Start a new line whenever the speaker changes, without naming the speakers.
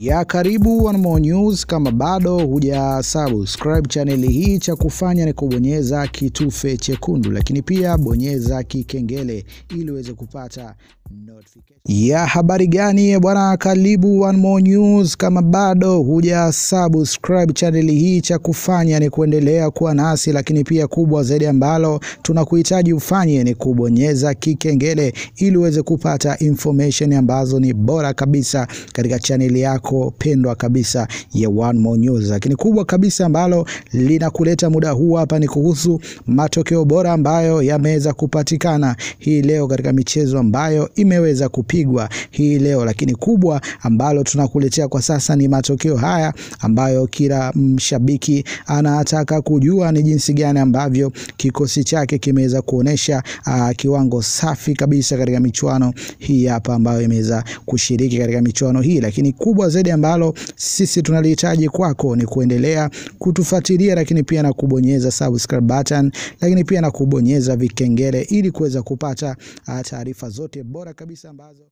ya karibu One More News. Kama bado huja subscribe chaneli hii, cha kufanya ni kubonyeza kitufe chekundu, lakini pia bonyeza kikengele
ili uweze kupata
notification ya habari gani eh, bwana. Karibu One More News. Kama bado huja subscribe chaneli hii, cha kufanya ni kuendelea kuwa nasi, lakini pia kubwa zaidi ambalo tunakuhitaji ufanye ni kubonyeza kikengele ili uweze kupata information ambazo ni bora kabisa katika chaneli yako yako pendwa kabisa ya One More News. Lakini kubwa kabisa ambalo linakuleta muda huu hapa ni kuhusu matokeo bora ambayo yameweza kupatikana hii leo katika michezo ambayo imeweza kupigwa hii leo, lakini kubwa ambalo tunakuletea kwa sasa ni matokeo haya ambayo kila mshabiki anataka kujua ni jinsi gani ambavyo kikosi chake kimeweza kuonesha uh, kiwango safi kabisa katika michuano hii hapa ambayo imeweza kushiriki katika michuano hii, lakini kubwa zaidi zaidi ambalo sisi tunalihitaji kwako ni kuendelea kutufuatilia, lakini pia na kubonyeza subscribe button, lakini pia na kubonyeza vikengele ili kuweza kupata ah, taarifa zote bora kabisa ambazo